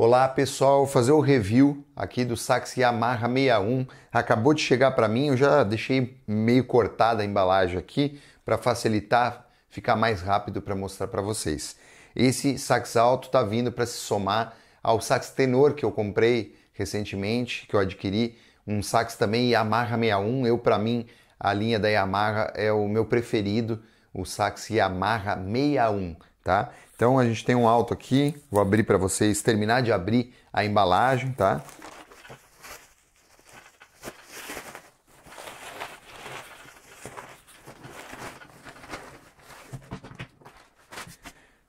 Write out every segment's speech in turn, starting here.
Olá pessoal, Vou fazer o review aqui do sax Yamaha 61. Acabou de chegar para mim, eu já deixei meio cortada a embalagem aqui para facilitar, ficar mais rápido para mostrar para vocês. Esse sax alto está vindo para se somar ao sax tenor que eu comprei recentemente, que eu adquiri, um sax também Yamaha 61. Eu para mim a linha da Yamaha é o meu preferido, o sax Yamaha 61 tá? Então a gente tem um alto aqui, vou abrir para vocês, terminar de abrir a embalagem, tá?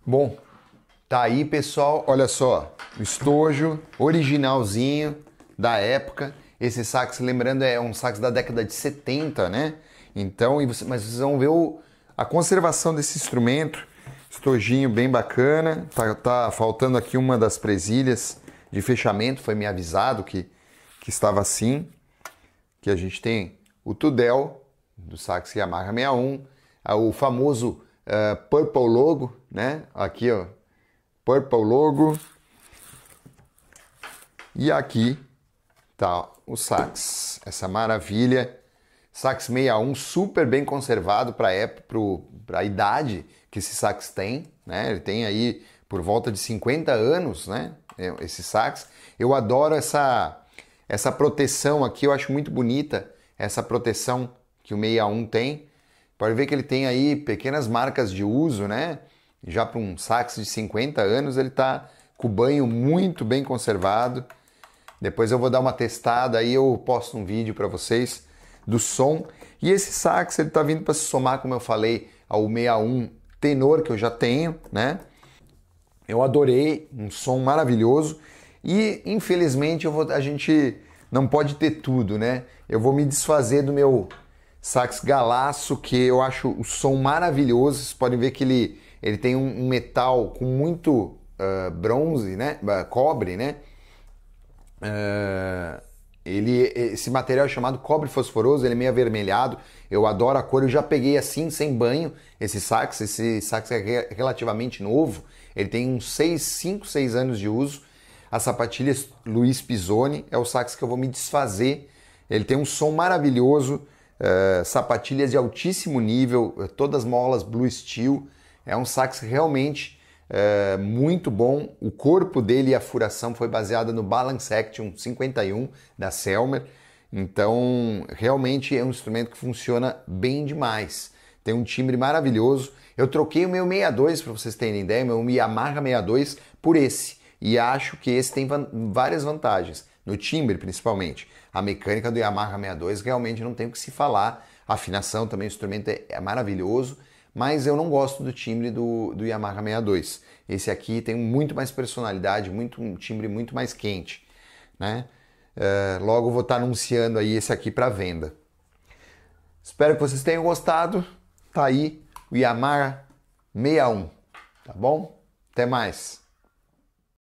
Bom, tá aí pessoal, olha só, estojo originalzinho da época. Esse sax, lembrando, é um sax da década de 70, né? Então, e você, mas vocês vão ver o, a conservação desse instrumento Estojinho bem bacana. Tá, tá faltando aqui uma das presilhas de fechamento. Foi me avisado que, que estava assim. Que a gente tem o Tudel, do Sax Yamaha 61. O famoso uh, Purple Logo, né? Aqui, ó. Purple Logo. E aqui tá o sax. Essa maravilha Sax 61 super bem conservado para a idade que esse sax tem, né? Ele tem aí por volta de 50 anos, né? É, esse sax. Eu adoro essa essa proteção aqui, eu acho muito bonita essa proteção que o 61 tem. Pode ver que ele tem aí pequenas marcas de uso, né? Já para um sax de 50 anos, ele está com o banho muito bem conservado. Depois eu vou dar uma testada aí, eu posto um vídeo para vocês do som. E esse sax ele tá vindo para se somar, como eu falei, ao 61 tenor que eu já tenho, né? Eu adorei, um som maravilhoso. E infelizmente eu vou, a gente não pode ter tudo, né? Eu vou me desfazer do meu sax galaço, que eu acho o som maravilhoso. Vocês podem ver que ele, ele tem um, metal com muito uh, bronze, né? cobre, né? Uh, esse material é chamado cobre fosforoso, ele é meio avermelhado. Eu adoro a cor, eu já peguei assim, sem banho, esse sax. Esse sax é relativamente novo, ele tem uns 6, 5, 6 anos de uso. A sapatilha Luiz Pisoni é o sax que eu vou me desfazer. Ele tem um som maravilhoso, uh, sapatilhas de altíssimo nível, eh, todas molas Blue Steel. É um sax realmente é, muito bom. O corpo dele e a furação foi baseada no Balance Action 51 da Selmer. Então, realmente é um instrumento que funciona bem demais. Tem um timbre maravilhoso. Eu troquei o meu 62, para vocês terem ideia, meu Yamaha 62, por esse. E acho que esse tem van várias vantagens, no timbre principalmente. A mecânica do Yamaha 62 realmente não tem o que se falar. A afinação também, o instrumento é, é maravilhoso mas eu não gosto do timbre do, do Yamaha 62. Esse aqui tem muito mais personalidade, muito, um timbre muito mais quente, né? Uh, logo vou estar tá anunciando aí esse aqui para venda. Espero que vocês tenham gostado. Tá aí o Yamaha 61, tá bom? Até mais.